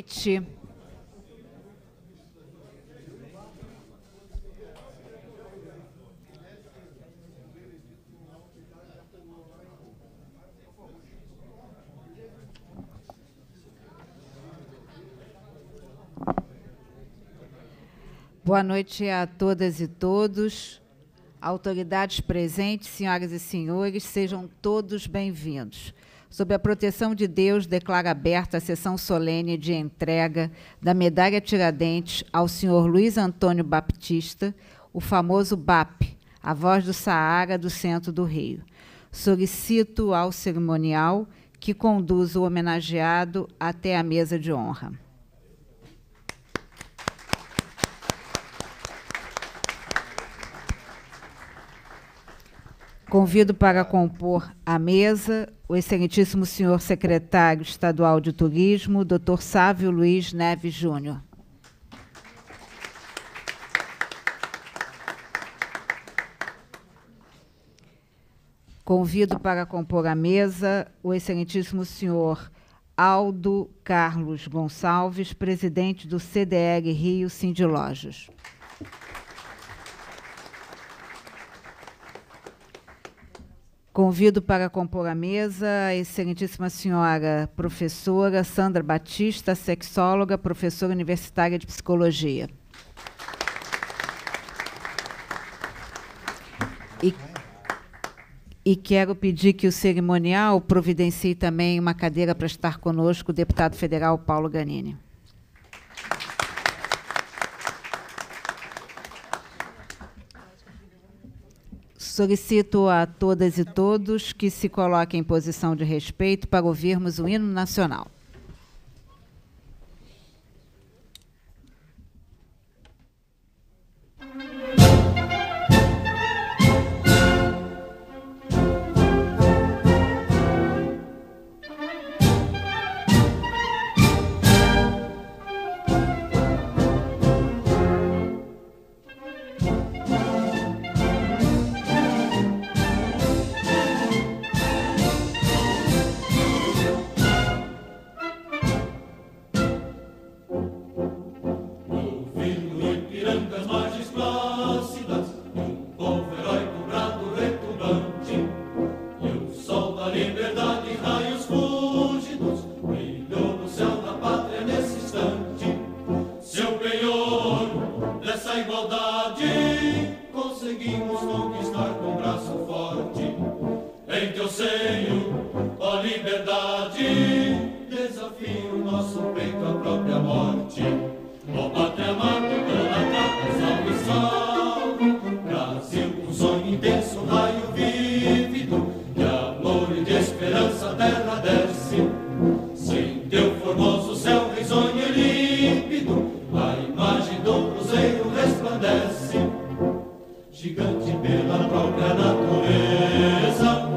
noite. Boa noite a todas e todos. Autoridades presentes, senhoras e senhores, sejam todos bem-vindos sob a proteção de Deus, declara aberta a sessão solene de entrega da Medalha Tiradentes ao senhor Luiz Antônio Baptista, o famoso BAP, a voz do Saara do centro do Rio. Solicito ao cerimonial que conduza o homenageado até a mesa de honra. Convido para compor a mesa o excelentíssimo senhor secretário estadual de Turismo, Dr. Sávio Luiz Neves Júnior. Convido para compor a mesa o excelentíssimo senhor Aldo Carlos Gonçalves, presidente do CDR Rio Sindilógios. Lojas. Convido para compor a mesa a excelentíssima senhora professora Sandra Batista, sexóloga, professora universitária de psicologia. E, e quero pedir que o cerimonial providencie também uma cadeira para estar conosco o deputado federal Paulo Ganini. Solicito a todas e todos que se coloquem em posição de respeito para ouvirmos o hino nacional. pela própria natureza.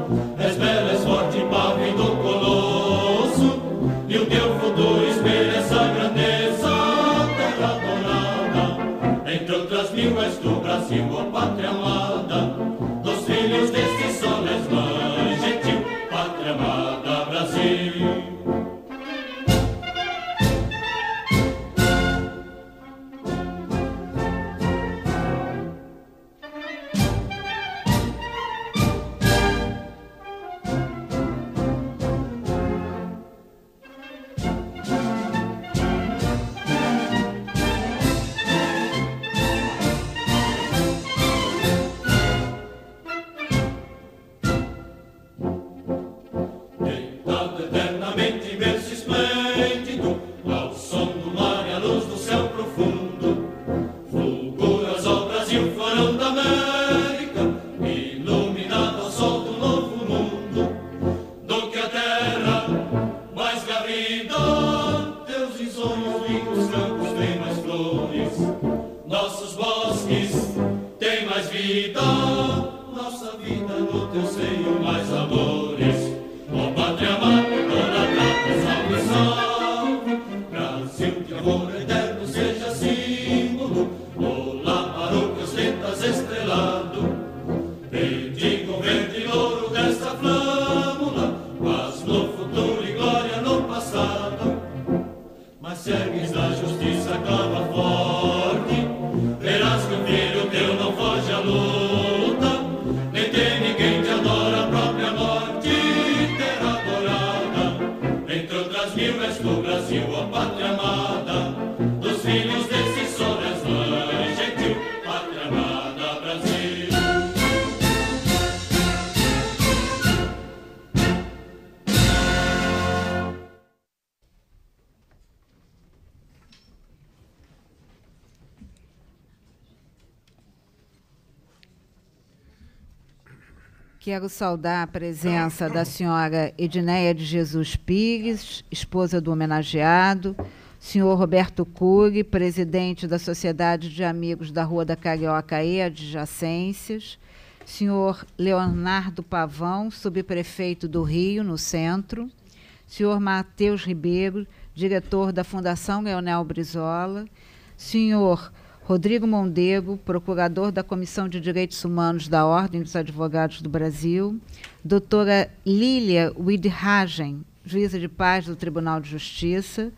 you will but Quero saudar a presença da senhora Edneia de Jesus Pires, esposa do homenageado, senhor Roberto Cury, presidente da Sociedade de Amigos da Rua da Carioca e Adjacências, senhor Leonardo Pavão, subprefeito do Rio, no centro, senhor Matheus Ribeiro, diretor da Fundação Leonel Brizola, senhor Rodrigo Mondego, procurador da Comissão de Direitos Humanos da Ordem dos Advogados do Brasil, doutora Lília Widhagen, juíza de paz do Tribunal de Justiça,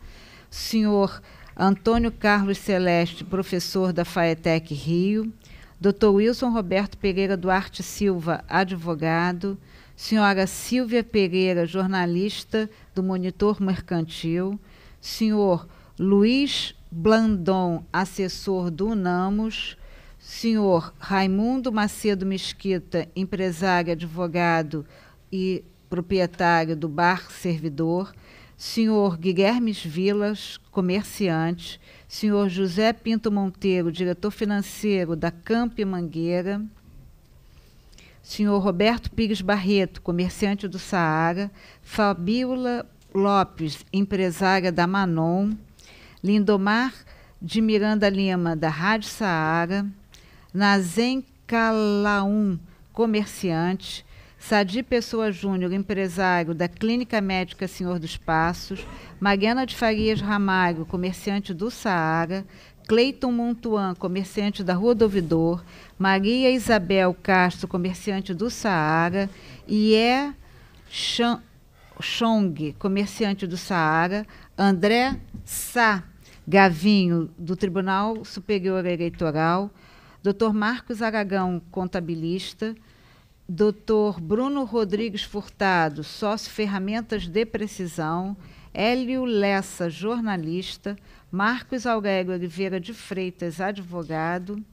senhor Antônio Carlos Celeste, professor da FAETEC Rio, doutor Wilson Roberto Pereira Duarte Silva, advogado, senhora Silvia Pereira, jornalista do Monitor Mercantil, senhor Luiz Blandon, assessor do Unamos, senhor Raimundo Macedo Mesquita, empresário, advogado e proprietário do Bar Servidor, senhor Guilhermes Vilas, comerciante, senhor José Pinto Monteiro, diretor financeiro da Camp Mangueira, senhor Roberto Pires Barreto, comerciante do Saara, Fabiola Lopes, empresária da Manon, Lindomar de Miranda Lima, da Rádio Saara, Nazem Calaum, comerciante, Sadi Pessoa Júnior, empresário da Clínica Médica Senhor dos Passos, Mariana de Farias Ramalho, comerciante do Saara, Cleiton Montuan, comerciante da Rua do Ouvidor, Maria Isabel Castro, comerciante do Saara, Ié Chong, comerciante do Saara, André Sá, Gavinho, do Tribunal Superior Eleitoral, Dr. Marcos Aragão, contabilista, Dr. Bruno Rodrigues Furtado, sócio Ferramentas de Precisão, Hélio Lessa, jornalista, Marcos Aurélio Oliveira de Freitas, advogado,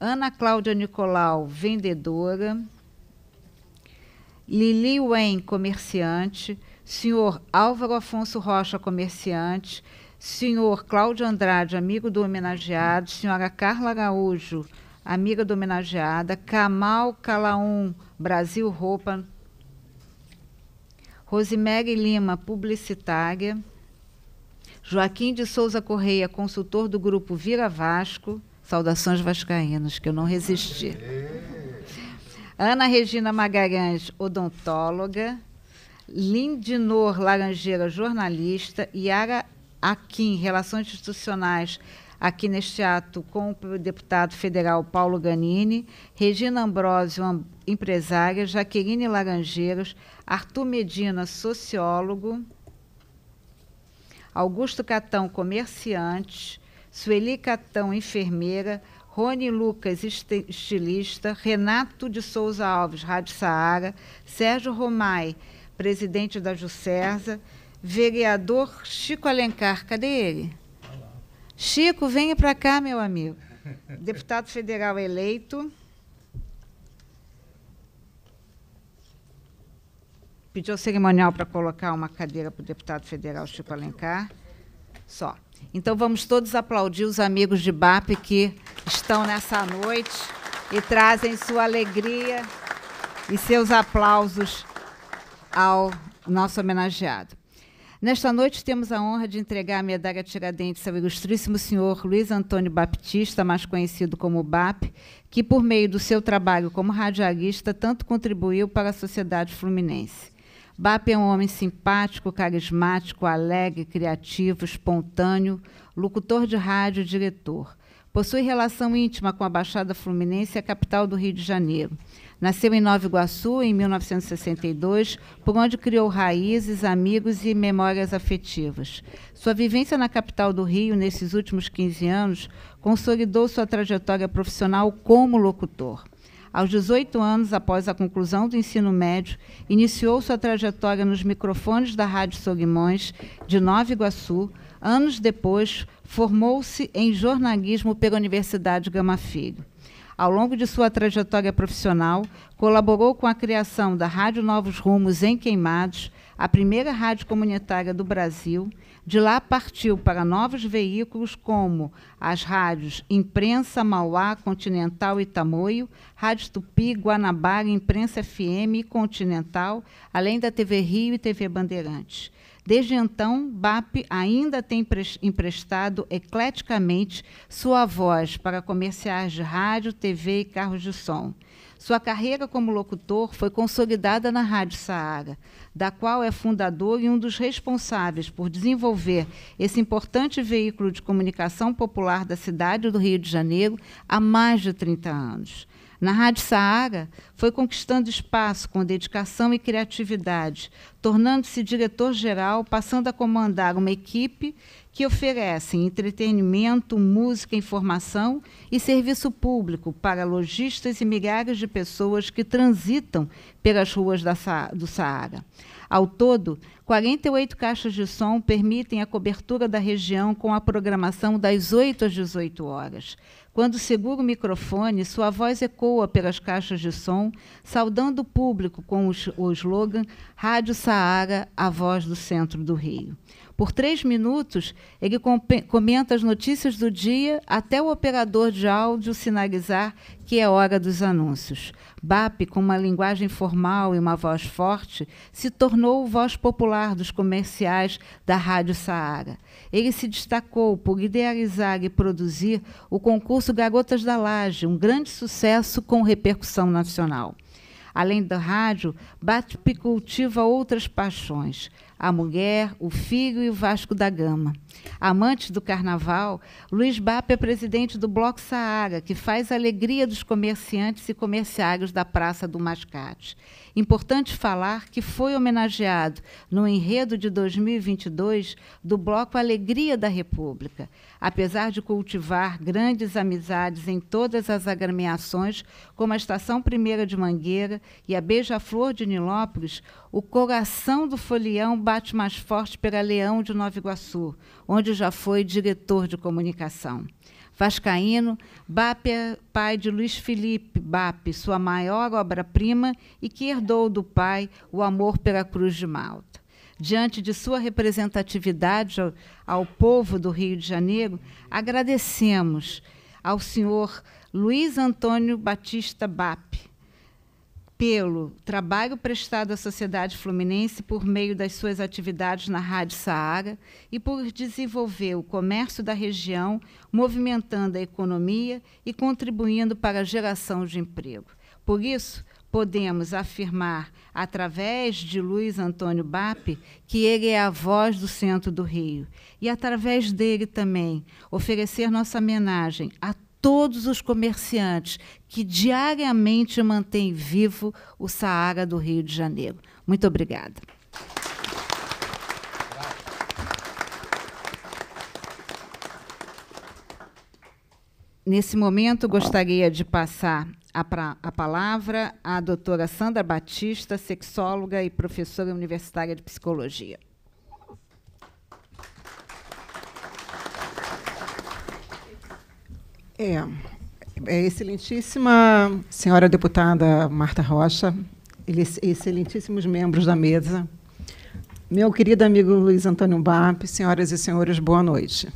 Ana Cláudia Nicolau, vendedora, Lili Wen, comerciante, senhor Álvaro Afonso Rocha, comerciante, senhor Cláudio Andrade, amigo do homenageado, senhora Carla Araújo, amiga do homenageada, Kamal Calaum, Brasil Roupa, Rosemary Lima, publicitária, Joaquim de Souza Correia, consultor do grupo Vira Vasco, saudações vascaínas, que eu não resisti. Ana Regina Magalhães, odontóloga, Lindinor Laranjeira, jornalista, Yara aqui em Relações Institucionais, aqui neste ato, com o deputado federal Paulo Ganini, Regina Ambrosio, empresária, Jaqueline Laranjeiras, Arthur Medina, sociólogo, Augusto Catão, comerciante, Sueli Catão, enfermeira, Rony Lucas, estilista, Renato de Souza Alves, Rádio Saara, Sérgio Romai, presidente da Jucerza, vereador Chico Alencar. Cadê ele? Chico, venha para cá, meu amigo. Deputado federal eleito. Pediu cerimonial para colocar uma cadeira para o deputado federal Chico Alencar. Só. Então vamos todos aplaudir os amigos de BAP que estão nessa noite e trazem sua alegria e seus aplausos ao nosso homenageado. Nesta noite, temos a honra de entregar a medalha Tiradentes ao ilustríssimo senhor Luiz Antônio Baptista, mais conhecido como BAP, que, por meio do seu trabalho como radialista, tanto contribuiu para a sociedade fluminense. BAP é um homem simpático, carismático, alegre, criativo, espontâneo, locutor de rádio e diretor. Possui relação íntima com a Baixada Fluminense, a capital do Rio de Janeiro. Nasceu em Nova Iguaçu em 1962, por onde criou raízes, amigos e memórias afetivas. Sua vivência na capital do Rio nesses últimos 15 anos consolidou sua trajetória profissional como locutor. Aos 18 anos, após a conclusão do ensino médio, iniciou sua trajetória nos microfones da Rádio Solimões, de Nova Iguaçu. Anos depois, formou-se em jornalismo pela Universidade Gama Filho. Ao longo de sua trajetória profissional, colaborou com a criação da Rádio Novos Rumos em Queimados, a primeira rádio comunitária do Brasil. De lá partiu para novos veículos como as rádios Imprensa Mauá, Continental e Tamoio, Rádio Tupi, Guanabara, Imprensa FM e Continental, além da TV Rio e TV Bandeirantes. Desde então, BAP ainda tem emprestado ecleticamente sua voz para comerciais de rádio, TV e carros de som. Sua carreira como locutor foi consolidada na Rádio Saara, da qual é fundador e um dos responsáveis por desenvolver esse importante veículo de comunicação popular da cidade do Rio de Janeiro há mais de 30 anos. Na Rádio Saara, foi conquistando espaço com dedicação e criatividade, tornando-se diretor-geral, passando a comandar uma equipe que oferece entretenimento, música, informação e serviço público para lojistas e milhares de pessoas que transitam pelas ruas Sa do Saara. Ao todo, 48 caixas de som permitem a cobertura da região com a programação das 8 às 18 horas quando segura o microfone, sua voz ecoa pelas caixas de som, saudando o público com o slogan Rádio Saara, a voz do centro do Rio. Por três minutos, ele comenta as notícias do dia até o operador de áudio sinalizar que é hora dos anúncios. BAP, com uma linguagem formal e uma voz forte, se tornou voz popular dos comerciais da Rádio Saara. Ele se destacou por idealizar e produzir o concurso Garotas da Laje, um grande sucesso com repercussão nacional. Além do rádio, BATP cultiva outras paixões: a mulher, o filho e o Vasco da Gama. Amante do carnaval, Luiz BAP é presidente do Bloco Saaga, que faz a alegria dos comerciantes e comerciários da Praça do Mascate. Importante falar que foi homenageado no enredo de 2022 do bloco Alegria da República. Apesar de cultivar grandes amizades em todas as agremiações, como a Estação Primeira de Mangueira e a Beija-Flor de Nilópolis, o coração do folião bate mais forte pela Leão de Nova Iguaçu, onde já foi diretor de comunicação vascaíno, BAP é pai de Luiz Felipe BAP, sua maior obra-prima, e que herdou do pai o amor pela Cruz de Malta. Diante de sua representatividade ao, ao povo do Rio de Janeiro, agradecemos ao senhor Luiz Antônio Batista BAP, pelo trabalho prestado à sociedade fluminense por meio das suas atividades na Rádio Saara e por desenvolver o comércio da região, movimentando a economia e contribuindo para a geração de emprego. Por isso, podemos afirmar, através de Luiz Antônio Bap, que ele é a voz do centro do Rio. E, através dele também, oferecer nossa homenagem a todos os comerciantes que diariamente mantêm vivo o Saara do Rio de Janeiro. Muito obrigada. Nesse momento, gostaria de passar a, pra, a, palavra à doutora Sandra Batista, sexóloga e professora universitária de psicologia. É, é excelentíssima senhora deputada Marta Rocha, é excelentíssimos membros da mesa, meu querido amigo Luiz Antônio Bap, senhoras e senhores, boa noite.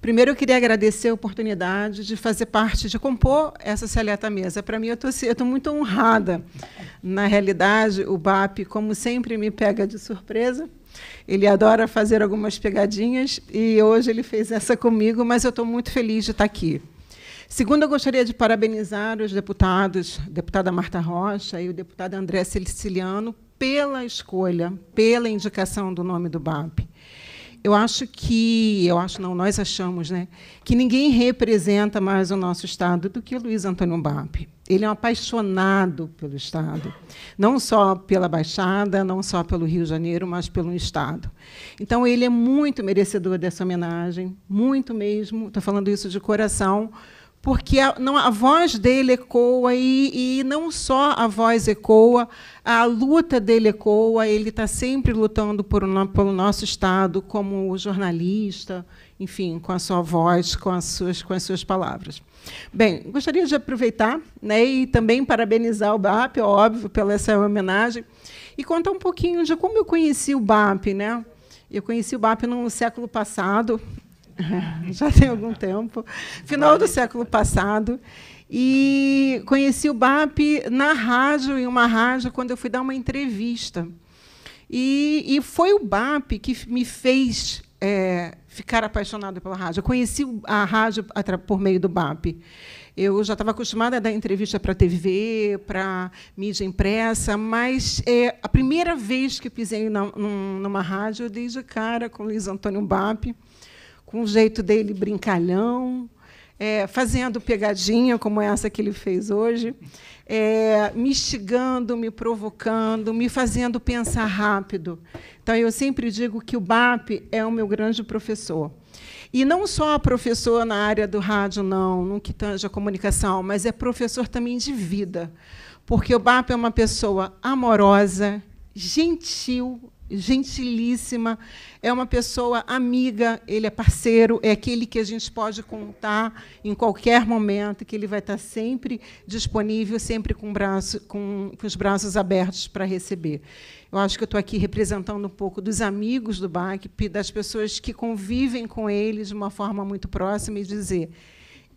Primeiro, eu queria agradecer a oportunidade de fazer parte, de compor essa seleta mesa. Para mim, eu estou muito honrada. Na realidade, o BAP, como sempre, me pega de surpresa ele adora fazer algumas pegadinhas e hoje ele fez essa comigo, mas eu estou muito feliz de estar tá aqui. Segundo, eu gostaria de parabenizar os deputados, a deputada Marta Rocha e o deputado André Siciliano, pela escolha, pela indicação do nome do BAP. Eu acho que, eu acho não, nós achamos, né, que ninguém representa mais o nosso Estado do que Luiz Antônio BAP. Ele é um apaixonado pelo Estado, não só pela Baixada, não só pelo Rio de Janeiro, mas pelo Estado. Então, ele é muito merecedor dessa homenagem, muito mesmo. Estou falando isso de coração, porque a, não, a voz dele ecoa e, e, não só a voz ecoa, a luta dele ecoa. Ele está sempre lutando por, pelo nosso Estado como jornalista enfim, com a sua voz, com as suas, com as suas palavras. Bem, gostaria de aproveitar né, e também parabenizar o BAP, é óbvio, pela essa homenagem, e contar um pouquinho de como eu conheci o BAP. Né? Eu conheci o BAP no século passado, já tem algum tempo, final do século passado, e conheci o BAP na rádio, em uma rádio, quando eu fui dar uma entrevista. E, e foi o BAP que me fez é, ficar apaixonada pela rádio. Eu conheci a rádio por meio do BAP. Eu já estava acostumada a dar entrevista para a TV, para mídia impressa, mas é a primeira vez que pisei na, numa rádio, eu dei de cara com o Luiz Antônio BAP, com o jeito dele brincalhão, é, fazendo pegadinha, como essa que ele fez hoje, é, me instigando, me provocando, me fazendo pensar rápido. Então, eu sempre digo que o BAP é o meu grande professor. E não só professor na área do rádio, não, no que tange a comunicação, mas é professor também de vida. Porque o BAP é uma pessoa amorosa, gentil, gentilíssima, é uma pessoa amiga, ele é parceiro, é aquele que a gente pode contar em qualquer momento, que ele vai estar sempre disponível, sempre com, braço, com, com os braços abertos para receber. Eu acho que eu estou aqui representando um pouco dos amigos do BACP, das pessoas que convivem com ele de uma forma muito próxima e dizer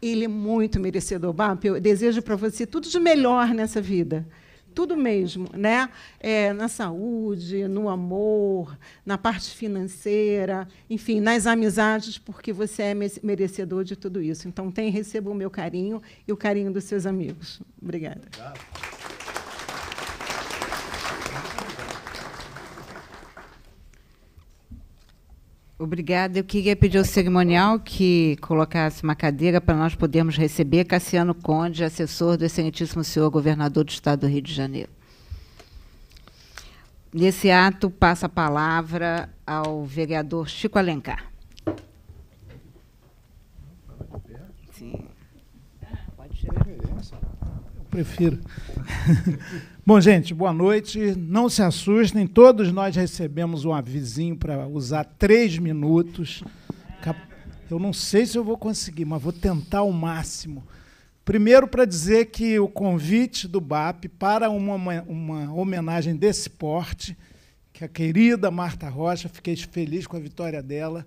ele é muito merecedor. BAP, eu desejo para você tudo de melhor nessa vida tudo mesmo, né? É, na saúde, no amor, na parte financeira, enfim, nas amizades, porque você é merecedor de tudo isso. Então, tem, receba o meu carinho e o carinho dos seus amigos. Obrigada. Obrigado. Obrigada. Eu queria pedir ao cerimonial que colocasse uma cadeira para nós podermos receber Cassiano Conde, assessor do excelentíssimo senhor governador do Estado do Rio de Janeiro. Nesse ato, passa a palavra ao vereador Chico Alencar. Sim. Pode tirar. Eu prefiro. Bom, gente, boa noite. Não se assustem, todos nós recebemos um avisinho para usar três minutos. Eu não sei se eu vou conseguir, mas vou tentar o máximo. Primeiro, para dizer que o convite do BAP para uma, uma homenagem desse porte, que a querida Marta Rocha, fiquei feliz com a vitória dela,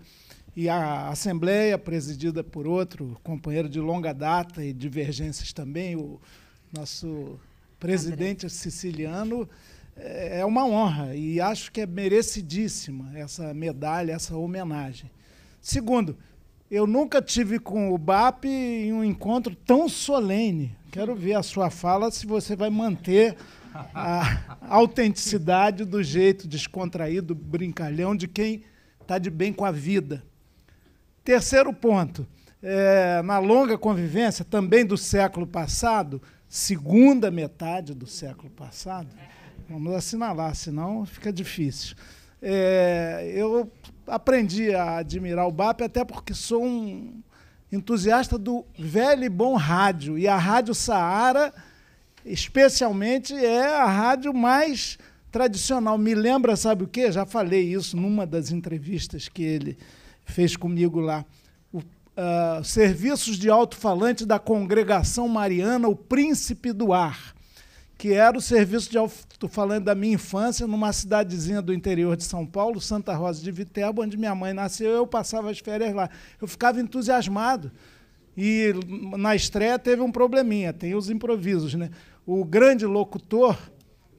e a Assembleia, presidida por outro companheiro de longa data e divergências também, o nosso presidente André. siciliano, é, é uma honra e acho que é merecidíssima essa medalha, essa homenagem. Segundo, eu nunca tive com o BAP em um encontro tão solene. Quero ver a sua fala se você vai manter a autenticidade do jeito descontraído, brincalhão de quem está de bem com a vida. Terceiro ponto, é, na longa convivência, também do século passado, segunda metade do século passado, vamos assinalar, senão fica difícil. É, eu aprendi a admirar o BAP até porque sou um entusiasta do velho e bom rádio. E a Rádio Saara, especialmente, é a rádio mais tradicional. Me lembra, sabe o quê? Já falei isso numa das entrevistas que ele fez comigo lá. Uh, serviços de alto-falante da Congregação Mariana, o Príncipe do Ar, que era o serviço de alto-falante da minha infância, numa cidadezinha do interior de São Paulo, Santa Rosa de Viterbo, onde minha mãe nasceu, eu passava as férias lá. Eu ficava entusiasmado. E na estreia teve um probleminha, tem os improvisos, né? O grande locutor,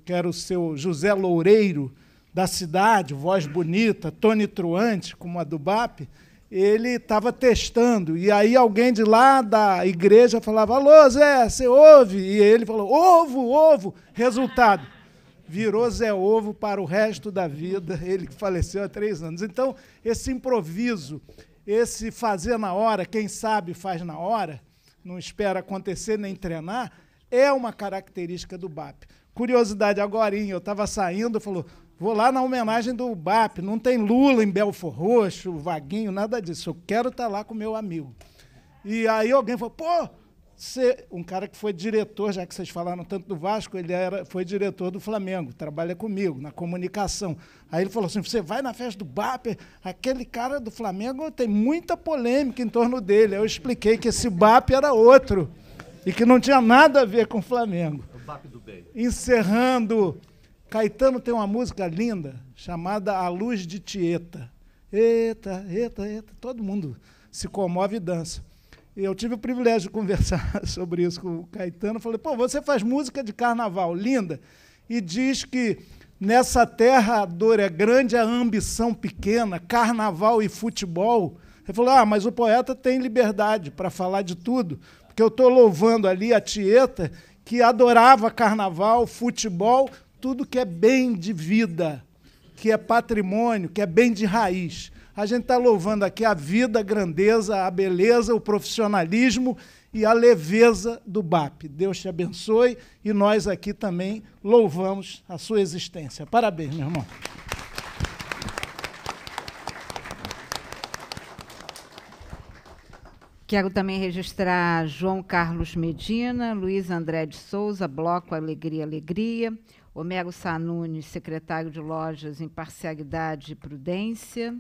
que era o seu José Loureiro, da cidade, voz bonita, tone truante, como a do BAP, ele estava testando. E aí alguém de lá da igreja falava: Alô, Zé, você ouve? E ele falou: Ovo, ovo. Resultado: virou Zé Ovo para o resto da vida. Ele faleceu há três anos. Então, esse improviso, esse fazer na hora, quem sabe faz na hora, não espera acontecer nem treinar, é uma característica do BAP. Curiosidade, agora eu estava saindo, falou, Vou lá na homenagem do BAP. Não tem Lula em Belfor Roxo, Vaguinho, nada disso. Eu quero estar tá lá com meu amigo. E aí alguém falou, pô, você... um cara que foi diretor, já que vocês falaram tanto do Vasco, ele era, foi diretor do Flamengo, trabalha comigo na comunicação. Aí ele falou assim: você vai na festa do BAP, aquele cara do Flamengo tem muita polêmica em torno dele. Aí eu expliquei que esse BAP era outro e que não tinha nada a ver com o Flamengo. O BAP do bem. Encerrando Caetano tem uma música linda chamada A Luz de Tieta. Eita, eita, eita, todo mundo se comove e dança. Eu tive o privilégio de conversar sobre isso com o Caetano. Falei, pô, você faz música de carnaval, linda, e diz que nessa terra a dor é grande, a ambição pequena, carnaval e futebol. Ele falou, ah, mas o poeta tem liberdade para falar de tudo, porque eu estou louvando ali a Tieta, que adorava carnaval, futebol, tudo que é bem de vida, que é patrimônio, que é bem de raiz. A gente está louvando aqui a vida, a grandeza, a beleza, o profissionalismo e a leveza do BAP. Deus te abençoe e nós aqui também louvamos a sua existência. Parabéns, meu irmão. Quero também registrar João Carlos Medina, Luiz André de Souza, Bloco Alegria Alegria, Homero Sanuni, secretário de Lojas, Imparcialidade e Prudência.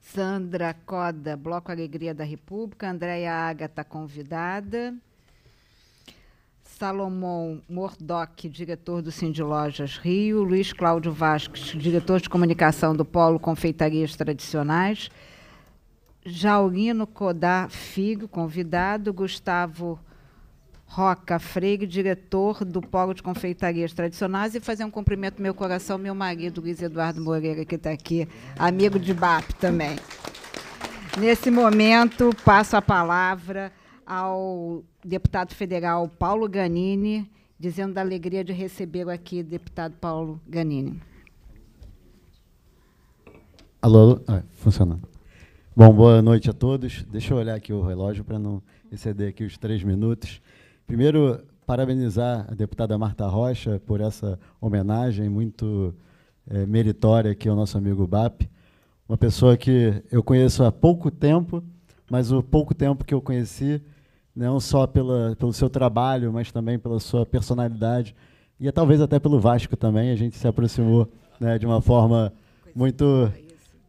Sandra Coda, Bloco Alegria da República. Andréia Ágata, tá convidada. Salomão Mordoc, diretor do Cindy Lojas Rio. Luiz Cláudio Vasques, diretor de comunicação do Polo Confeitarias Tradicionais. Jaurino Codá Figo, convidado. Gustavo Roca Freire, diretor do Polo de Confeitarias Tradicionais, e fazer um cumprimento do meu coração meu marido, Luiz Eduardo Moreira, que está aqui, amigo de BAP também. Nesse momento, passo a palavra ao deputado federal Paulo Ganini, dizendo da alegria de recebê-lo aqui, deputado Paulo Ganini. Alô, alô? Ah, funcionando. Bom, boa noite a todos. Deixa eu olhar aqui o relógio para não exceder aqui os três minutos. Primeiro, parabenizar a deputada Marta Rocha por essa homenagem muito é, meritória aqui ao nosso amigo BAP. Uma pessoa que eu conheço há pouco tempo, mas o pouco tempo que eu conheci, não só pela, pelo seu trabalho, mas também pela sua personalidade, e é talvez até pelo Vasco também, a gente se aproximou né, de uma forma muito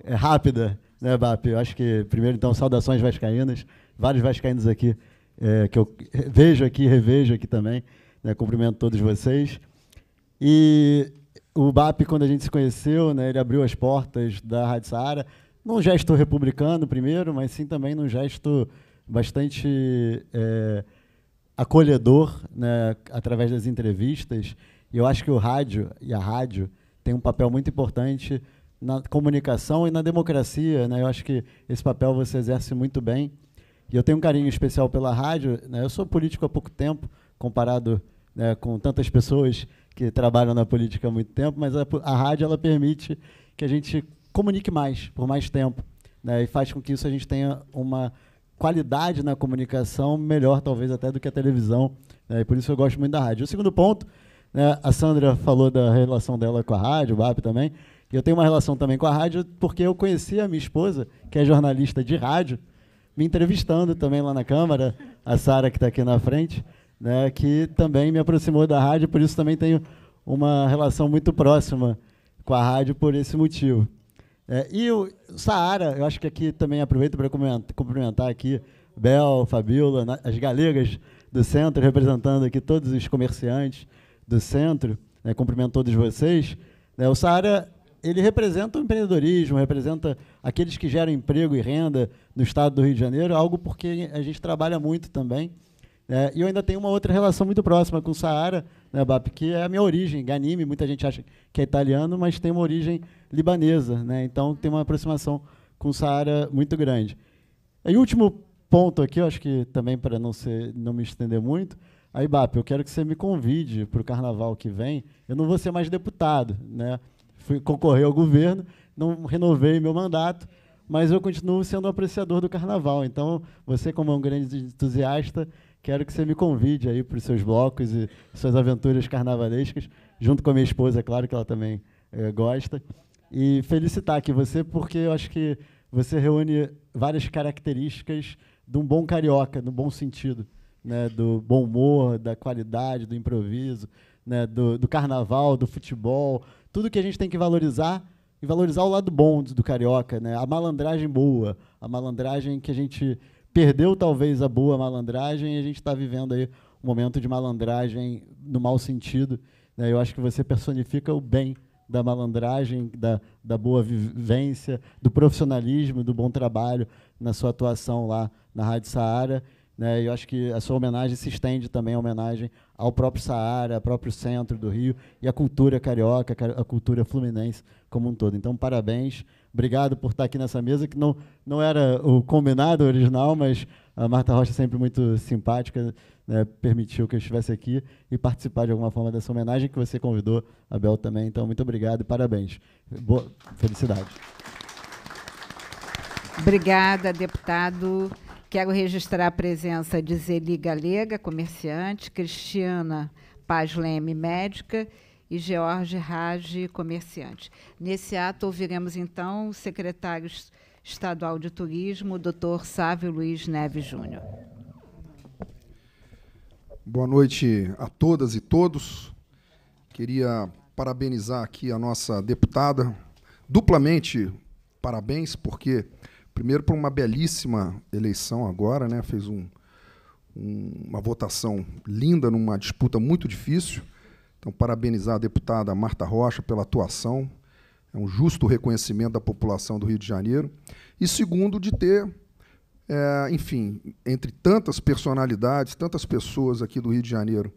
eh, rápida, né, BAP? Eu acho que, primeiro, então, saudações vascaínas, vários vascaínos aqui é, que eu vejo aqui, revejo aqui também. Né, cumprimento todos vocês. E o BAP, quando a gente se conheceu, né, ele abriu as portas da Rádio Saara, num gesto republicano primeiro, mas sim também num gesto bastante é, acolhedor, né, através das entrevistas. E eu acho que o rádio e a rádio tem um papel muito importante na comunicação e na democracia. Né? Eu acho que esse papel você exerce muito bem. E eu tenho um carinho especial pela rádio. Né? Eu sou político há pouco tempo, comparado né, com tantas pessoas que trabalham na política há muito tempo, mas a, a rádio ela permite que a gente comunique mais, por mais tempo. Né? E faz com que isso a gente tenha uma qualidade na comunicação melhor, talvez, até do que a televisão. Né? E por isso eu gosto muito da rádio. O segundo ponto, né, a Sandra falou da relação dela com a rádio, o BAP também. E eu tenho uma relação também com a rádio, porque eu conheci a minha esposa, que é jornalista de rádio, me entrevistando também lá na Câmara, a Sara que está aqui na frente, né, que também me aproximou da rádio, por isso também tenho uma relação muito próxima com a rádio por esse motivo. É, e o Saara, eu acho que aqui também aproveito para cumprimentar aqui Bel, Fabiola, as galegas do centro, representando aqui todos os comerciantes do centro, né, cumprimento todos vocês. É, o Saara ele representa o empreendedorismo, representa aqueles que geram emprego e renda no estado do Rio de Janeiro, algo porque a gente trabalha muito também. É, e eu ainda tenho uma outra relação muito próxima com o Saara, né, Bap, que é a minha origem, Ganime, muita gente acha que é italiano, mas tem uma origem libanesa, né, então tem uma aproximação com o Saara muito grande. E último ponto aqui, eu acho que também para não, não me estender muito, aí, Bap, eu quero que você me convide para o carnaval que vem, eu não vou ser mais deputado, né, fui concorrer ao governo, não renovei meu mandato, mas eu continuo sendo apreciador do carnaval. Então, você, como é um grande entusiasta, quero que você me convide aí para os seus blocos e suas aventuras carnavalescas, junto com a minha esposa, é claro que ela também é, gosta. E felicitar aqui você, porque eu acho que você reúne várias características de um bom carioca, no bom sentido, né, do bom humor, da qualidade, do improviso, né, do, do carnaval, do futebol, tudo que a gente tem que valorizar e valorizar o lado bom do carioca, né? A malandragem boa, a malandragem que a gente perdeu talvez a boa malandragem e a gente está vivendo aí um momento de malandragem no mau sentido. Né? Eu acho que você personifica o bem da malandragem, da, da boa vivência, do profissionalismo, do bom trabalho na sua atuação lá na Rádio Saara. Né? Eu acho que a sua homenagem se estende também à homenagem ao próprio Saara, ao próprio centro do Rio e à cultura carioca, a cultura fluminense como um todo. Então, parabéns. Obrigado por estar aqui nessa mesa, que não, não era o combinado original, mas a Marta Rocha, é sempre muito simpática, né, permitiu que eu estivesse aqui e participar de alguma forma dessa homenagem que você convidou, Abel também. Então, muito obrigado e parabéns. Boa, felicidade. Obrigada, deputado. Quero registrar a presença de Zeli Galega, comerciante, Cristiana Paz Leme, médica, e George Rage, comerciante. Nesse ato, ouviremos então o secretário estadual de turismo, Dr. Sávio Luiz Neves Júnior. Boa noite a todas e todos. Queria parabenizar aqui a nossa deputada, duplamente parabéns, porque primeiro por uma belíssima eleição agora, né? Fez um, um, uma votação linda numa disputa muito difícil. Então, parabenizar a deputada Marta Rocha pela atuação. É um justo reconhecimento da população do Rio de Janeiro. E segundo, de ter, é, enfim, entre tantas personalidades, tantas pessoas aqui do Rio de Janeiro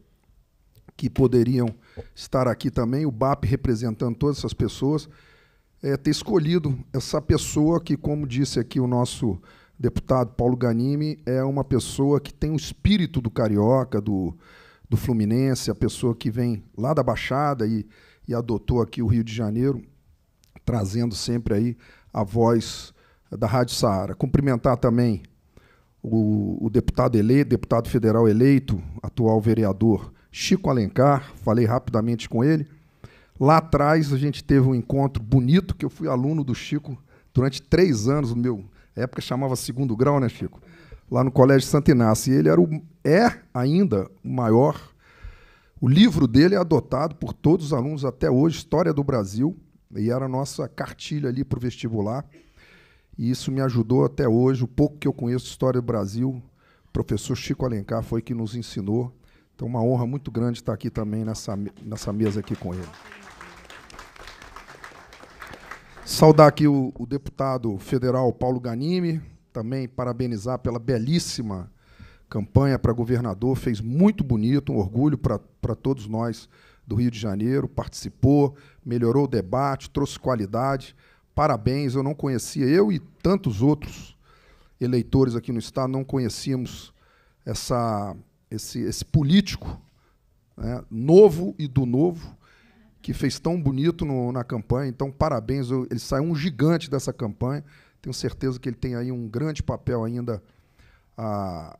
que poderiam estar aqui também, o BAP representando todas essas pessoas é, ter escolhido essa pessoa que, como disse aqui o nosso deputado Paulo Ganimi, é uma pessoa que tem o espírito do carioca, do, do Fluminense, a pessoa que vem lá da Baixada e, e adotou aqui o Rio de Janeiro, trazendo sempre aí a voz da Rádio Saara. Cumprimentar também o, o, deputado eleito, deputado federal eleito, atual vereador Chico Alencar, falei rapidamente com ele. Lá atrás a gente teve um encontro bonito, que eu fui aluno do Chico durante três anos, no meu época chamava segundo grau, né, Chico? Lá no Colégio Santo Inácio. E ele era o, é ainda o maior. O livro dele é adotado por todos os alunos até hoje, História do Brasil, e era a nossa cartilha ali para o vestibular. E isso me ajudou até hoje. O pouco que eu conheço de História do Brasil, o professor Chico Alencar foi que nos ensinou. Então, uma honra muito grande estar aqui também nessa, nessa mesa aqui com ele. Saudar aqui o, o deputado federal Paulo Ganime, também parabenizar pela belíssima campanha para governador, fez muito bonito, um orgulho para todos nós do Rio de Janeiro, participou, melhorou o debate, trouxe qualidade. Parabéns, eu não conhecia, eu e tantos outros eleitores aqui no Estado, não conhecíamos essa, esse, esse político né, novo e do novo, que fez tão bonito no, na campanha. Então, parabéns. Ele saiu um gigante dessa campanha. Tenho certeza que ele tem aí um grande papel ainda a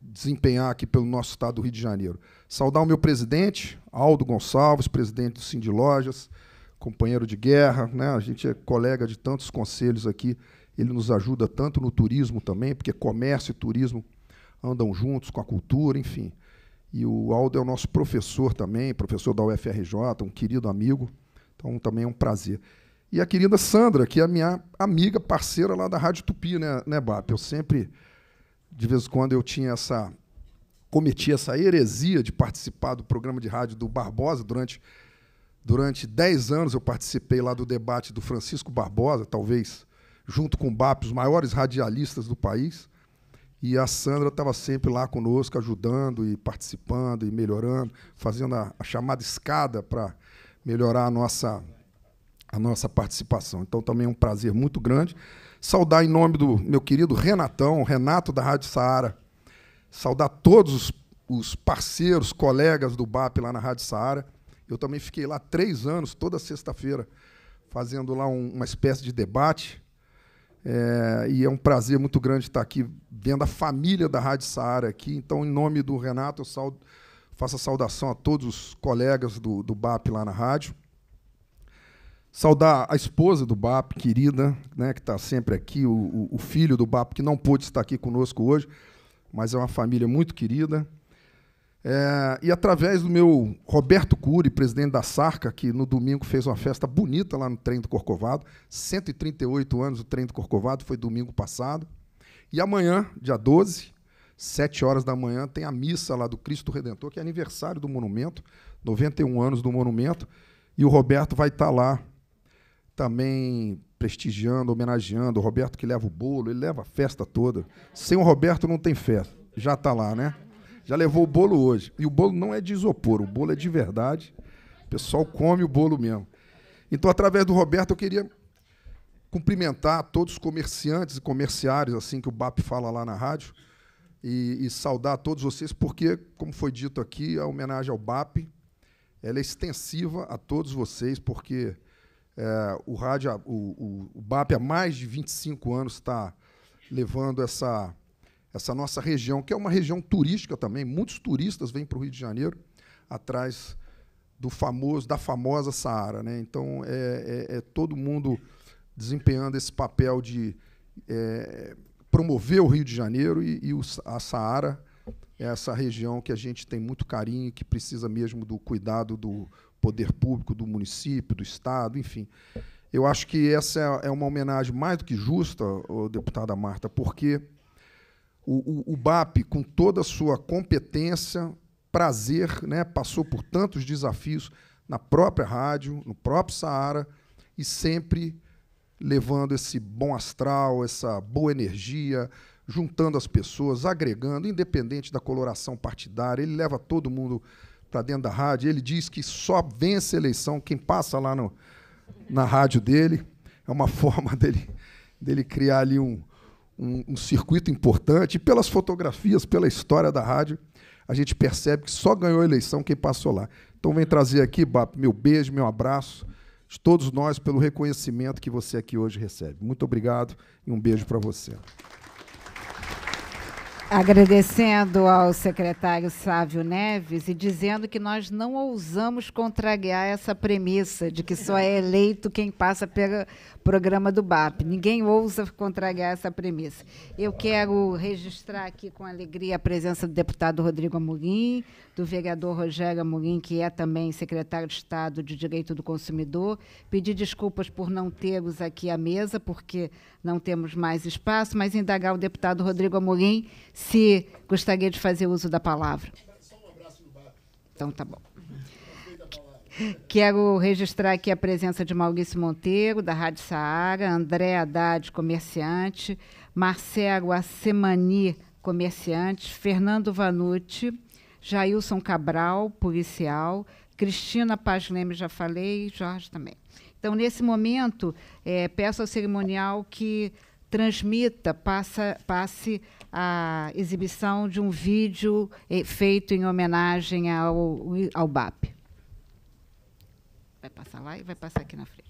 desempenhar aqui pelo nosso estado do Rio de Janeiro. Saudar o meu presidente, Aldo Gonçalves, presidente do Cindy Lojas, companheiro de guerra, né? A gente é colega de tantos conselhos aqui. Ele nos ajuda tanto no turismo também, porque comércio e turismo andam juntos com a cultura, enfim. E o Aldo é o nosso professor também, professor da UFRJ, um querido amigo. Então também é um prazer. E a querida Sandra, que é a minha amiga, parceira lá da Rádio Tupi, né, né Bap? Eu sempre, de vez em quando, eu tinha essa. cometi essa heresia de participar do programa de rádio do Barbosa. Durante, durante anos eu participei lá do debate do Francisco Barbosa, talvez, junto com o BAP, os maiores radialistas do país. E a Sandra estava sempre lá conosco, ajudando e participando e melhorando, fazendo a, a chamada escada para melhorar a nossa, a nossa participação. Então, também é um prazer muito grande. Saudar em nome do meu querido Renatão, Renato da Rádio Saara. Saudar todos os, os parceiros, colegas do BAP lá na Rádio Saara. Eu também fiquei lá três anos, toda sexta-feira, fazendo lá um, uma espécie de debate é, e é um prazer muito grande estar aqui vendo a família da Rádio Saara aqui. Então, em nome do Renato, eu faço a saudação a todos os colegas do, do BAP lá na rádio. Saudar a esposa do BAP, querida, né, que está sempre aqui, o, o filho do BAP, que não pôde estar aqui conosco hoje, mas é uma família muito querida. É, e através do meu Roberto Cury, presidente da Sarca, que no domingo fez uma festa bonita lá no trem do Corcovado, 138 anos o trem do Corcovado, foi domingo passado. E amanhã, dia 12, 7 horas da manhã, tem a missa lá do Cristo Redentor, que é aniversário do monumento, 91 anos do monumento, e o Roberto vai estar tá lá também prestigiando, homenageando, o Roberto que leva o bolo, ele leva a festa toda. Sem o Roberto não tem festa. Já está lá, né? Já levou o bolo hoje. E o bolo não é de isopor, o bolo é de verdade. O pessoal come o bolo mesmo. Então, através do Roberto, eu queria cumprimentar todos os comerciantes e comerciários, assim que o BAP fala lá na rádio, e, e saudar todos vocês, porque, como foi dito aqui, a homenagem ao BAP ela é extensiva a todos vocês, porque é, o rádio, o, o, o BAP há mais de 25 anos está levando essa essa nossa região, que é uma região turística também, muitos turistas vêm para o Rio de Janeiro atrás do famoso, da famosa Saara. Né? Então, é, é, é todo mundo desempenhando esse papel de é, promover o Rio de Janeiro e, e o, a Saara, é essa região que a gente tem muito carinho e que precisa mesmo do cuidado do poder público, do município, do Estado, enfim. Eu acho que essa é, é uma homenagem mais do que justa, deputada Marta, porque o, o, o BAP, com toda a sua competência, prazer, né, passou por tantos desafios na própria rádio, no próprio Saara, e sempre levando esse bom astral, essa boa energia, juntando as pessoas, agregando, independente da coloração partidária, ele leva todo mundo para dentro da rádio. Ele diz que só vence a eleição quem passa lá no, na rádio dele. É uma forma dele, dele criar ali um, um, um circuito importante, e pelas fotografias, pela história da rádio, a gente percebe que só ganhou a eleição quem passou lá. Então vem trazer aqui, Bap, meu beijo, meu abraço de todos nós pelo reconhecimento que você aqui hoje recebe. Muito obrigado e um beijo para você. Agradecendo ao secretário Sávio Neves e dizendo que nós não ousamos contrariar essa premissa de que só é eleito quem passa pela, programa do BAP. Ninguém ousa contrariar essa premissa. Eu quero registrar aqui com alegria a presença do deputado Rodrigo Amorim, do vereador Rogério Amorim, que é também secretário de Estado de Direito do Consumidor. Pedir desculpas por não tê-los aqui à mesa, porque não temos mais espaço, mas indagar o deputado Rodrigo Amorim se gostaria de fazer uso da palavra. Então, tá bom. Quero registrar aqui a presença de Maurício Monteiro, da Rádio Saara, André Haddad, comerciante, Marcelo Assemani, comerciante, Fernando Vanucci, Jailson Cabral, policial, Cristina Paz Leme, já falei, Jorge também. Então, nesse momento, é, peço ao cerimonial que transmita, passa, passe a exibição de um vídeo eh, feito em homenagem ao, ao BAP. Vai passar lá e vai passar aqui na frente.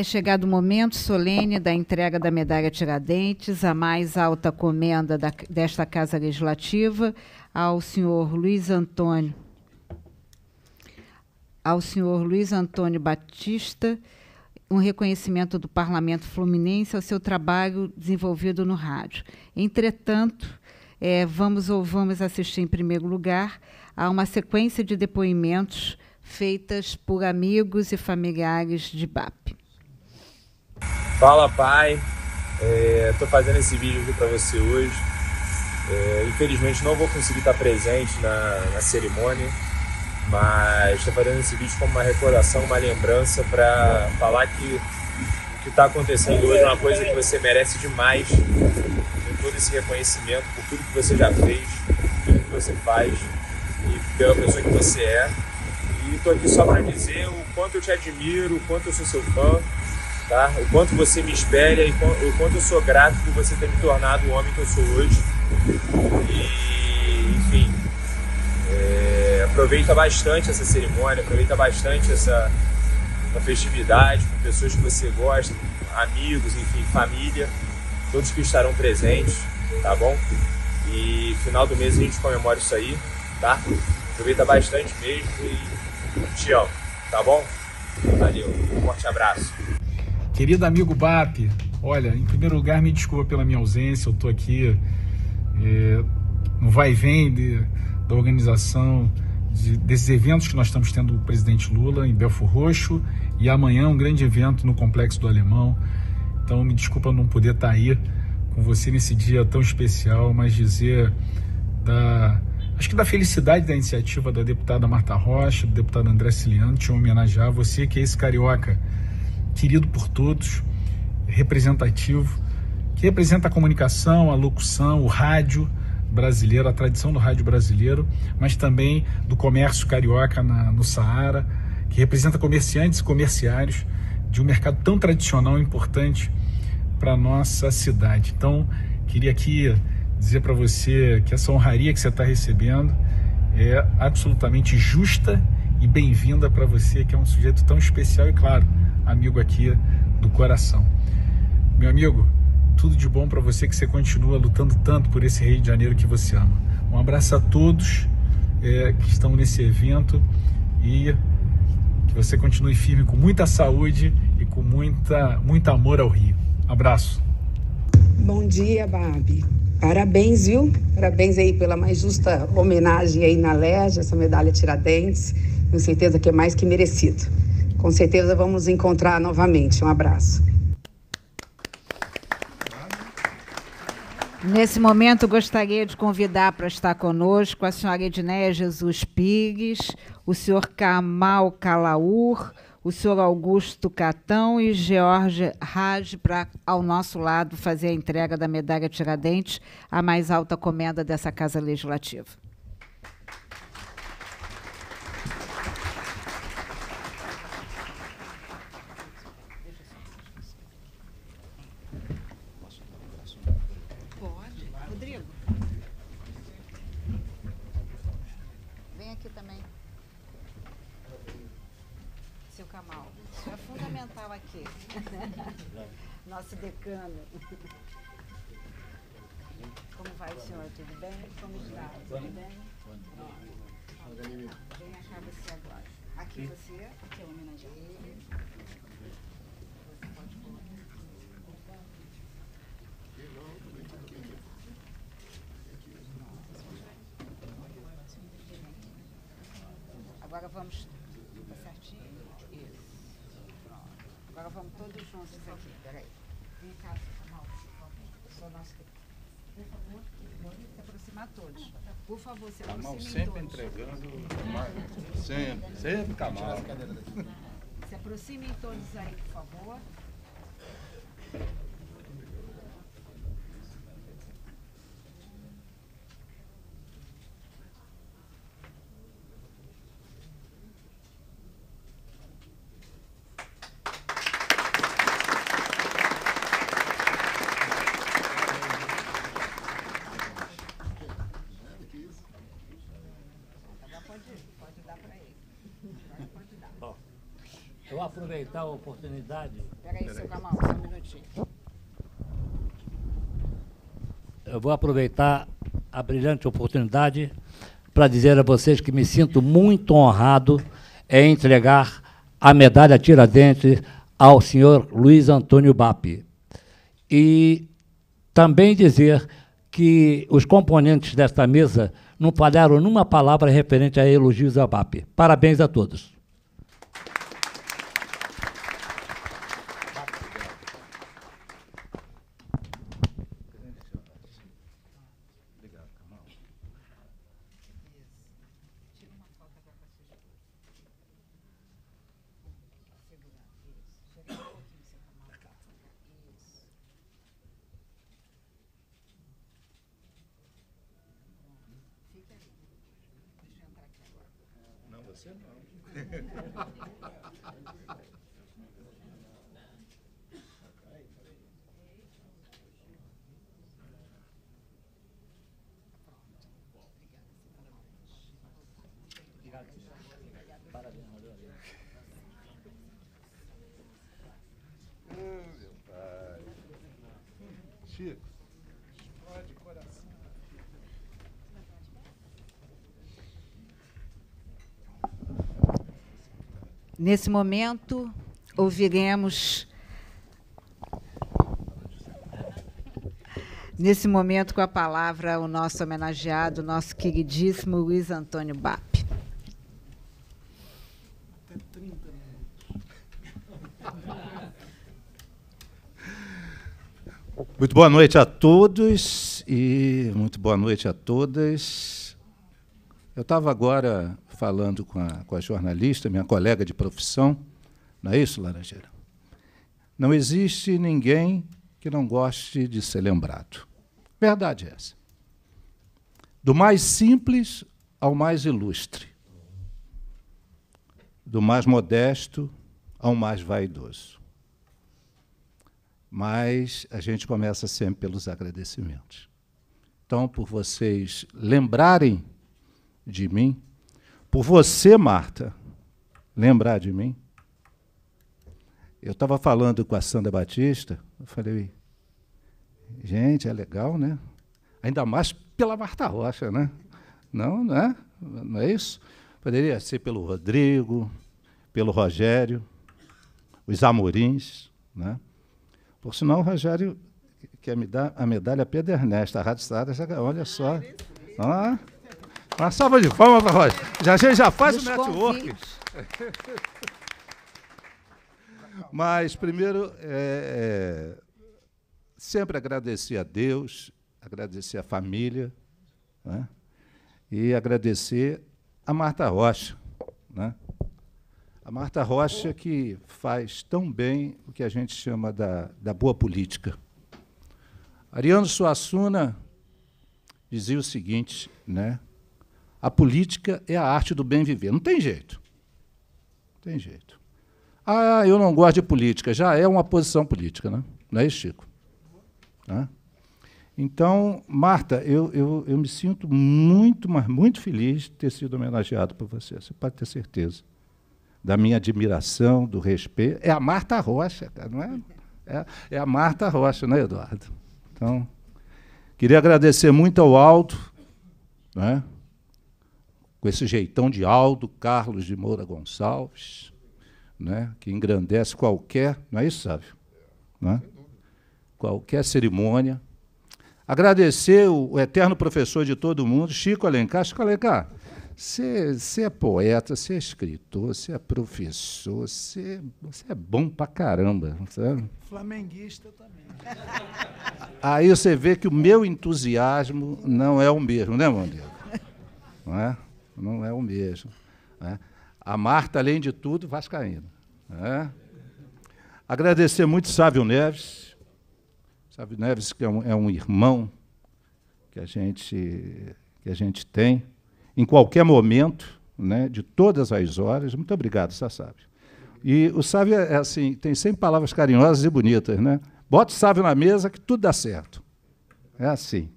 É chegado o momento solene da entrega da medalha Tiradentes, a mais alta comenda da, desta Casa Legislativa, ao senhor Luiz Antônio ao senhor Luiz Antônio Batista um reconhecimento do Parlamento Fluminense ao seu trabalho desenvolvido no rádio. Entretanto, é, vamos ou vamos assistir em primeiro lugar a uma sequência de depoimentos feitas por amigos e familiares de BAP. Fala pai, estou é, fazendo esse vídeo aqui para você hoje. É, infelizmente não vou conseguir estar presente na, na cerimônia, mas estou fazendo esse vídeo como uma recordação, uma lembrança para falar que o que está acontecendo hoje é uma coisa que você merece demais. Tem todo esse reconhecimento por tudo que você já fez, tudo que você faz e pela pessoa que você é. E estou aqui só para dizer o quanto eu te admiro, o quanto eu sou seu fã tá? O quanto você me espelha e o quanto eu sou grato por você ter me tornado o homem que eu sou hoje. E, enfim, é, aproveita bastante essa cerimônia, aproveita bastante essa, essa festividade com pessoas que você gosta, amigos, enfim, família, todos que estarão presentes, tá bom? E final do mês a gente comemora isso aí, tá? Aproveita bastante mesmo e te amo, tá bom? Valeu, um forte abraço. Querido amigo BAP, olha, em primeiro lugar, me desculpa pela minha ausência, eu estou aqui é, no vai vem da organização de, desses eventos que nós estamos tendo o presidente Lula em Belo Roxo e amanhã um grande evento no Complexo do Alemão. Então, me desculpa não poder estar tá aí com você nesse dia tão especial, mas dizer da acho que da felicidade da iniciativa da deputada Marta Rocha, do deputado André Ciliano, te homenagear você que é esse carioca querido por todos, representativo, que representa a comunicação, a locução, o rádio brasileiro, a tradição do rádio brasileiro, mas também do comércio carioca na, no Saara, que representa comerciantes e comerciários de um mercado tão tradicional e importante para nossa cidade. Então, queria aqui dizer para você que essa honraria que você está recebendo é absolutamente justa e bem-vinda para você, que é um sujeito tão especial e, claro, amigo aqui do coração. Meu amigo, tudo de bom para você que você continua lutando tanto por esse Rio de Janeiro que você ama. Um abraço a todos é, que estão nesse evento e que você continue firme com muita saúde e com muita, muito amor ao Rio. Abraço. Bom dia, Babi. Parabéns, viu? Parabéns aí pela mais justa homenagem aí na Lege, essa medalha Tiradentes. Tenho certeza que é mais que merecido. Com certeza vamos nos encontrar novamente. Um abraço. Nesse momento, gostaria de convidar para estar conosco a senhora Edneia Jesus Pires, o senhor Kamal Kalaur, o senhor Augusto Catão e George Raj para, ao nosso lado, fazer a entrega da medalha Tiradentes, a mais alta comenda dessa Casa Legislativa. vamos tá certinho? Isso. Pronto. Agora vamos todos juntos aqui, peraí. Vem cá, Samal, eu sou nosso por favor, se aproximar todos. Por favor, se aproximem todos. Camal sempre todos. entregando. Sempre, sempre Camal. Se aproximem todos aí, por favor. aproveitar a oportunidade. Peraí, Peraí. seu Camão, só um minutinho. Eu vou aproveitar a brilhante oportunidade para dizer a vocês que me sinto muito honrado em entregar a medalha Tiradentes ao senhor Luiz Antônio Bapi E também dizer que os componentes desta mesa não falharam numa palavra referente a elogios a Bapi. Parabéns a todos. Nesse momento, ouviremos. Nesse momento, com a palavra, o nosso homenageado, nosso queridíssimo Luiz Antônio Bap. Muito boa noite a todos e muito boa noite a todas. Eu estava agora falando com a, com a jornalista, minha colega de profissão, não é isso, Laranjeira? Não existe ninguém que não goste de ser lembrado. Verdade é essa. Do mais simples ao mais ilustre. Do mais modesto ao mais vaidoso. Mas a gente começa sempre pelos agradecimentos. Então, por vocês lembrarem de mim, por você, Marta, lembrar de mim. Eu estava falando com a Sandra Batista, eu falei, gente, é legal, né? Ainda mais pela Marta Rocha, né? Não, né? Não é isso? Poderia ser pelo Rodrigo, pelo Rogério, os Amorins, né? Por sinal, o Rogério quer me dar a medalha Pedro Ernesto, a Rádio Estrada, olha só. Ah, é uma salva de palmas para nós. Já, já, já faz Dos o network. Mas, primeiro, é, é, sempre agradecer a Deus, agradecer a família né? e agradecer a Marta Rocha. Né? A Marta Rocha que faz tão bem o que a gente chama da, da boa política. Ariano Suassuna dizia o seguinte, né? A política é a arte do bem viver. Não tem jeito. Não tem jeito. Ah, eu não gosto de política. Já é uma posição política, né? Não é isso, Chico? Né? Então, Marta, eu, eu, eu me sinto muito, mas muito feliz de ter sido homenageado por você. Você pode ter certeza. Da minha admiração, do respeito. É a Marta Rocha, cara, não é? É, é a Marta Rocha, é, Eduardo? Então, queria agradecer muito ao Aldo, é? com esse jeitão de Aldo Carlos de Moura Gonçalves, né, que engrandece qualquer, não é isso, sabe? É, né? Qualquer cerimônia. Agradecer o, o, eterno professor de todo mundo, Chico Alencar. Chico Alencar, você é poeta, você é escritor, você é professor, você é bom pra caramba. Sabe? Flamenguista também. Aí você vê que o meu entusiasmo não é o mesmo, né, meu Não é? não é o mesmo. Né? A Marta, além de tudo, vascaína. Né? Agradecer muito Sávio Neves. Sávio Neves, que é um, é um irmão que a gente, que a gente tem, em qualquer momento, né, de todas as horas. Muito obrigado, Sábio. E o Sávio é, é assim, tem sempre palavras carinhosas e bonitas, né? Bota o Sávio na mesa que tudo dá certo. É assim.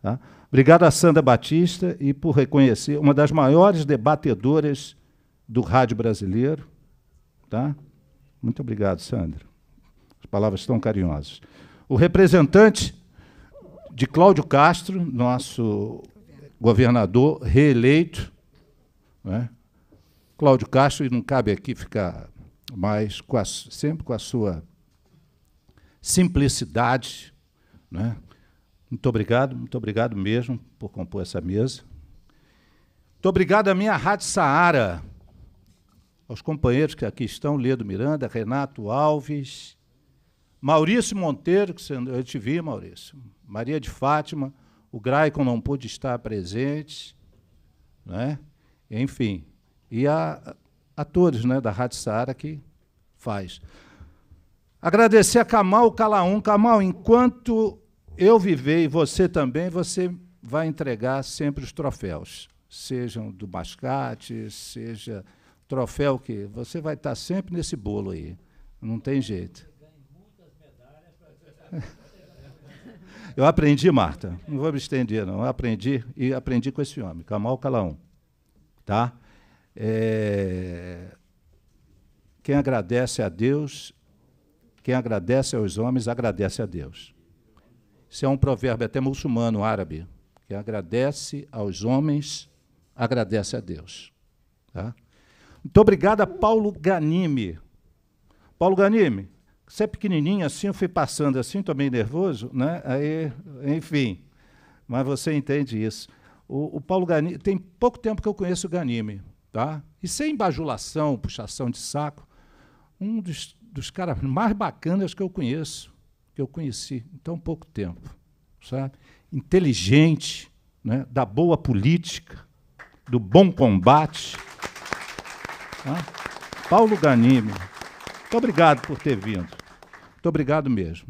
Tá? Obrigado a Sandra Batista e por reconhecer uma das maiores debatedoras do rádio brasileiro. Tá? Muito obrigado, Sandra. As palavras tão carinhosas. O representante de Cláudio Castro, nosso governador reeleito, né? Cláudio Castro, e não cabe aqui ficar mais com a, sempre com a sua simplicidade, né? Muito obrigado, muito obrigado mesmo por compor essa mesa. Muito obrigado à minha Rádio Saara, aos companheiros que aqui estão, Ledo Miranda, Renato Alves, Maurício Monteiro, que eu te vi, Maurício, Maria de Fátima, o Graicon não pôde estar presente, né? enfim, e a, a todos né, da Rádio Saara que faz. Agradecer a Kamal Calaum. Kamal, enquanto eu vivei, você também, você vai entregar sempre os troféus, sejam do mascate, seja troféu que você vai estar sempre nesse bolo aí. Não tem jeito. Eu aprendi, Marta. Não vou me estender, não. Eu aprendi e aprendi com esse homem, Kamal Calaum. Tá? É... Quem agradece a Deus, quem agradece aos homens, agradece a Deus. Isso é um provérbio até muçulmano, árabe, que agradece aos homens, agradece a Deus. Tá? Muito obrigado a Paulo Ganime. Paulo Ganime, você é pequenininho assim, eu fui passando assim, estou meio nervoso, né? Aí, enfim, mas você entende isso. O, o, Paulo Ganime, tem pouco tempo que eu conheço o Ganime, tá? E sem bajulação, puxação de saco, um dos, dos caras mais bacanas que eu conheço que eu conheci em tão pouco tempo, sabe? Inteligente, né? da boa política, do bom combate. Tá? Paulo Ganime, muito obrigado por ter vindo. Muito obrigado mesmo.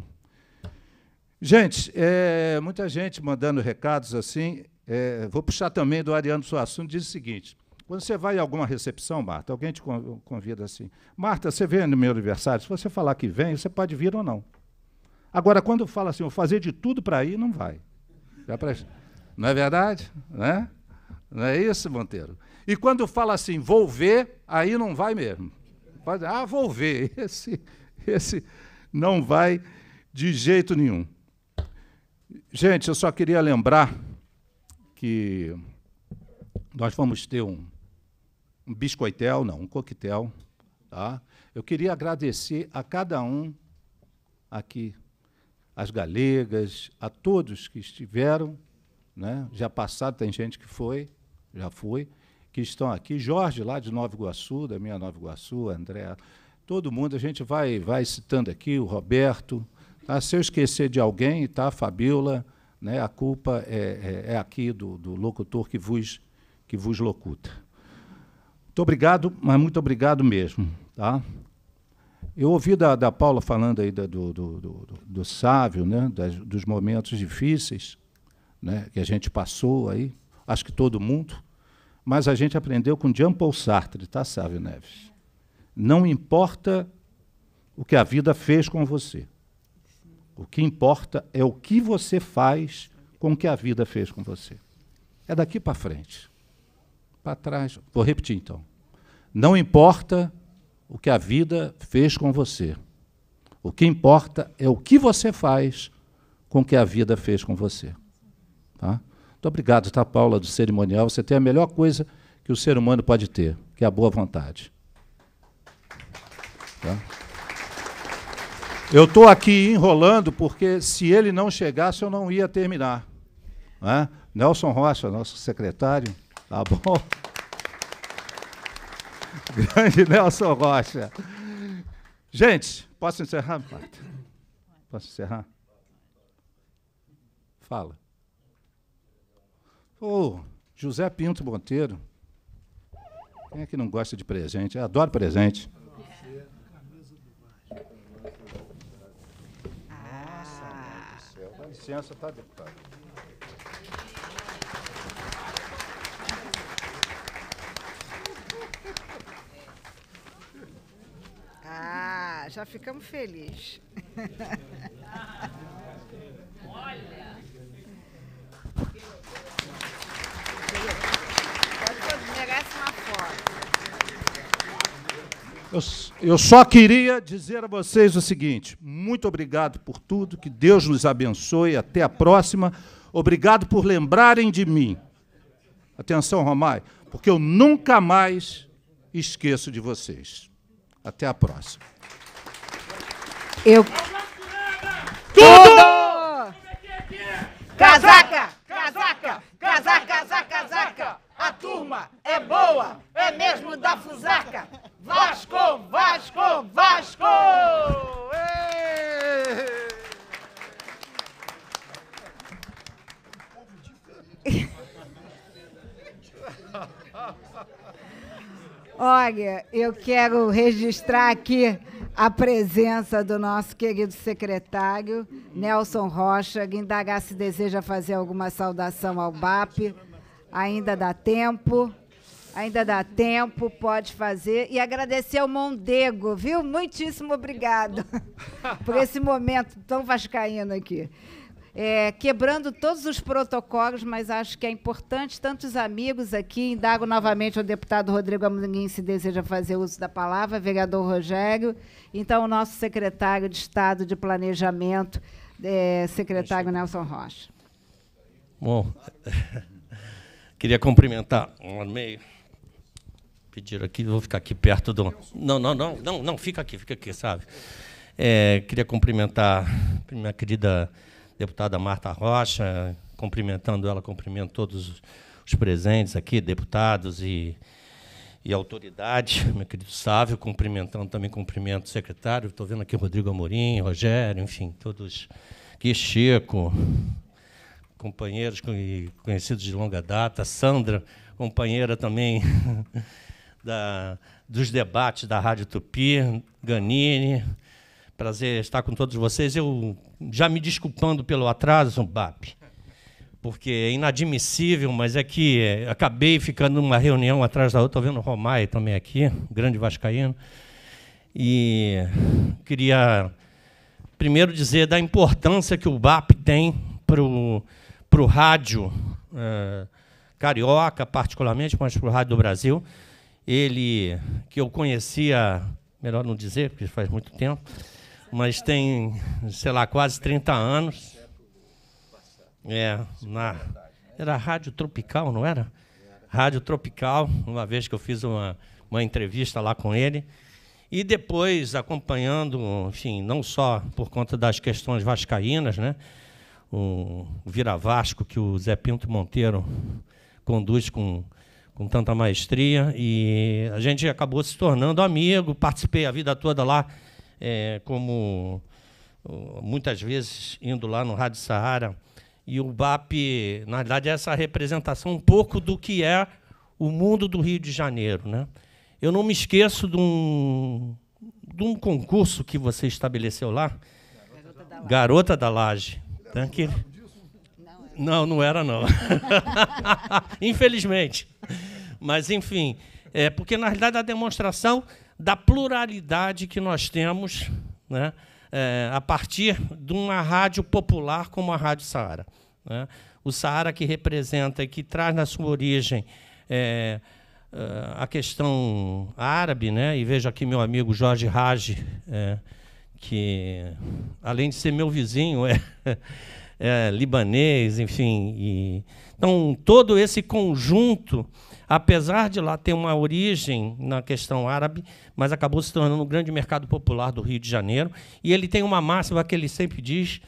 Gente, é, muita gente mandando recados assim. É, vou puxar também do Ariano seu assunto diz o seguinte: quando você vai a alguma recepção, Marta, alguém te convida assim, Marta, você vem no meu aniversário? Se você falar que vem, você pode vir ou não. Agora, quando fala assim, eu fazer de tudo para ir, não vai. Não é verdade? Né? Não é isso, Monteiro? E quando fala assim, vou ver, aí não vai mesmo. Pode, ah, vou ver. Esse, esse não vai de jeito nenhum. Gente, eu só queria lembrar que nós vamos ter um, um biscoitel, não, um coquetel. Tá? Eu queria agradecer a cada um aqui às galegas, a todos que estiveram, né? já passado, tem gente que foi, já foi, que estão aqui. Jorge, lá de Nova Iguaçu, da minha Nova Iguaçu, André, todo mundo, a gente vai, vai citando aqui, o Roberto. Tá? Se eu esquecer de alguém, tá? Fabiola, né? a culpa é, é, é aqui do, do locutor que vos, que vos locuta. Muito obrigado, mas muito obrigado mesmo. Tá? Eu ouvi da, da Paula falando aí da, do, do, do, do, sábio, né? Das, dos momentos difíceis né? que a gente passou aí, acho que todo mundo, mas a gente aprendeu com Jean Paul Sartre, tá, Sávio Neves? Não importa o que a vida fez com você. O que importa é o que você faz com o que a vida fez com você. É daqui para frente. Para trás. Vou repetir então. Não importa o que a vida fez com você. O que importa é o que você faz com o que a vida fez com você. Tá? Muito obrigado, tá, Paula, do cerimonial. Você tem a melhor coisa que o ser humano pode ter, que é a boa vontade. Tá? Eu estou aqui enrolando porque se ele não chegasse eu não ia terminar. Né? Nelson Rocha, nosso secretário, tá bom? Grande Nelson Rocha. Gente, posso encerrar, Marta? Posso encerrar? Fala. Ô, oh, José Pinto Monteiro. Quem é que não gosta de presente? Eu adoro presente. Ah. Nossa, meu Deus do céu. Dá licença, tá, deputado? Ah, já ficamos felizes. Olha! uma foto. Eu, eu só queria dizer a vocês o seguinte: muito obrigado por tudo, que Deus nos abençoe, até a próxima. Obrigado por lembrarem de mim. Atenção, Romai, porque eu nunca mais esqueço de vocês. Até a próxima. Eu. Tudo! Casaca! Casaca! Casaca! Casaca! Casaca! A turma é boa! É mesmo da Fusaca! Vasco! Vasco! Vasco! Ei! Olha, eu quero registrar aqui a presença do nosso querido secretário Nelson Rocha. Indagar se deseja fazer alguma saudação ao BAP. Ainda dá tempo. Ainda dá tempo, pode fazer. E agradecer ao Mondego, viu? Muitíssimo obrigado por esse momento tão vascaíno aqui é, quebrando todos os protocolos, mas acho que é importante. Tantos amigos aqui, indago novamente ao deputado Rodrigo Amorim se deseja fazer uso da palavra, vereador Rogério. Então, o nosso secretário de Estado de Planejamento, é, secretário Nelson Rocha. Bom, queria cumprimentar um meio pedir aqui, vou ficar aqui perto do. Não, não, não, não, não, fica aqui, fica aqui, sabe? É, queria cumprimentar minha querida deputada Marta Rocha, cumprimentando ela, cumprimento todos os presentes aqui, deputados e, e autoridade, meu querido Sávio, cumprimentando também, cumprimento o secretário, estou vendo aqui Rodrigo Amorim, Rogério, enfim, todos aqui, Chico, companheiros conhecidos de longa data, Sandra, companheira também da, dos debates da Rádio Tupi, Ganini, Prazer estar com todos vocês. Eu já me desculpando pelo atraso, BAP, porque é inadmissível, mas é que é, acabei ficando numa reunião atrás da outra. Estou vendo o Romai também aqui, grande vascaíno. E queria primeiro dizer da importância que o BAP tem para o rádio é, carioca, particularmente, mas para o rádio do Brasil. Ele, que eu conhecia, melhor não dizer, porque faz muito tempo, mas tem, sei lá, quase 30 anos. É, na, era Rádio Tropical, não era? Rádio Tropical, uma vez que eu fiz uma, uma entrevista lá com ele. E depois, acompanhando, enfim, não só por conta das questões vascaínas, né? O, Vira Vasco, que o Zé Pinto Monteiro conduz com, com tanta maestria. E a gente acabou se tornando amigo, participei a vida toda lá é, como muitas vezes indo lá no Rádio Saara, e o BAP, na verdade, é essa representação um pouco do que é o mundo do Rio de Janeiro. Né? Eu não me esqueço de um, de um concurso que você estabeleceu lá, Garota da Laje, Garota da Laje Não, não era, não. Infelizmente. Mas, enfim, é, porque, na realidade, a demonstração da pluralidade que nós temos né, é, a partir de uma rádio popular como a Rádio Saara. Né? O Saara que representa e que traz na sua origem é, é a questão árabe, né? e vejo aqui meu amigo Jorge Raj, é, que além de ser meu vizinho, é, é libanês, enfim. E, então, todo esse conjunto apesar de lá ter uma origem na questão árabe, mas acabou se tornando um grande mercado popular do Rio de Janeiro. E ele tem uma máxima que ele sempre diz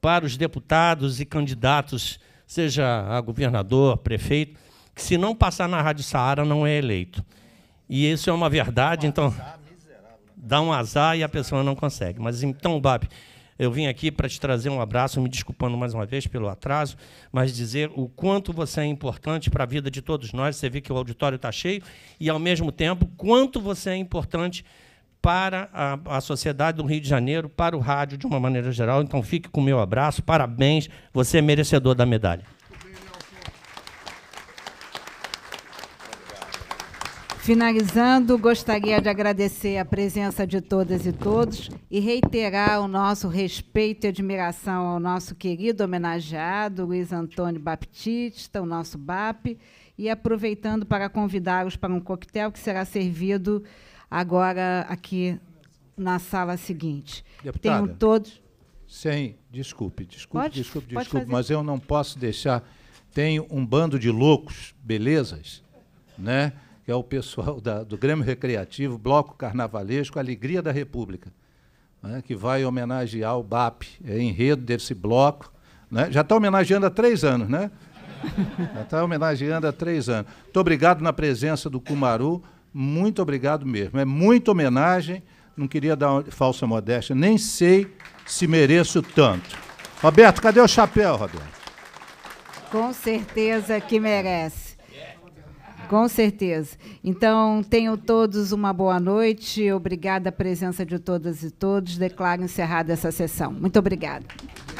para os deputados e candidatos, seja a governador, prefeito, que se não passar na Rádio Saara, não é eleito. E isso é uma verdade, então. Dá um azar né? e a pessoa não consegue. Mas então, Babi. Eu vim aqui para te trazer um abraço, me desculpando mais uma vez pelo atraso, mas dizer o quanto você é importante para a vida de todos nós. Você vê que o auditório está cheio, e, ao mesmo tempo, quanto você é importante para a, a, sociedade do Rio de Janeiro, para o rádio de uma maneira geral. Então, fique com o meu abraço, parabéns, você é merecedor da medalha. Finalizando, gostaria de agradecer a presença de todas e todos e reiterar o nosso respeito e admiração ao nosso querido homenageado Luiz Antônio Baptista, o nosso BAP, e aproveitando para convidá-los para um coquetel que será servido agora aqui na sala seguinte. Deputada, Tenham todos. Sem, desculpe, desculpe, pode, desculpe, pode desculpe, fazer. mas eu não posso deixar. Tem um bando de loucos, belezas, né? que é o pessoal da, do Grêmio Recreativo, Bloco Carnavalesco, Alegria da República, né, que vai homenagear o BAP, é enredo desse bloco. Né? Já está homenageando há três anos, né? Já está homenageando há três anos. Muito obrigado na presença do Kumaru, muito obrigado mesmo. É muita homenagem, não queria dar falsa modéstia, nem sei se mereço tanto. Roberto, cadê o chapéu, Roberto? Com certeza que merece. Com certeza. Então, tenham todos uma boa noite. Obrigada a presença de todas e todos. Declaro encerrada essa sessão. Muito obrigada.